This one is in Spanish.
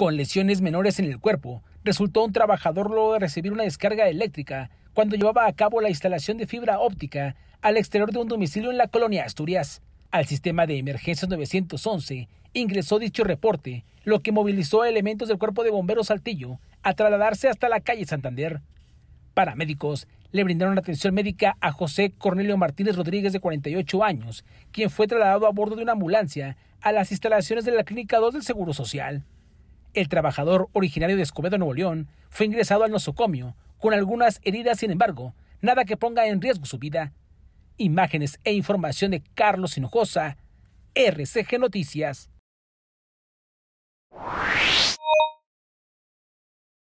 con lesiones menores en el cuerpo, resultó un trabajador luego de recibir una descarga eléctrica cuando llevaba a cabo la instalación de fibra óptica al exterior de un domicilio en la colonia Asturias. Al sistema de emergencias 911 ingresó dicho reporte, lo que movilizó a elementos del cuerpo de bomberos Saltillo a trasladarse hasta la calle Santander. Paramédicos le brindaron atención médica a José Cornelio Martínez Rodríguez de 48 años, quien fue trasladado a bordo de una ambulancia a las instalaciones de la Clínica 2 del Seguro Social. El trabajador originario de Escobedo, Nuevo León, fue ingresado al nosocomio con algunas heridas, sin embargo, nada que ponga en riesgo su vida. Imágenes e información de Carlos Hinojosa, RCG Noticias.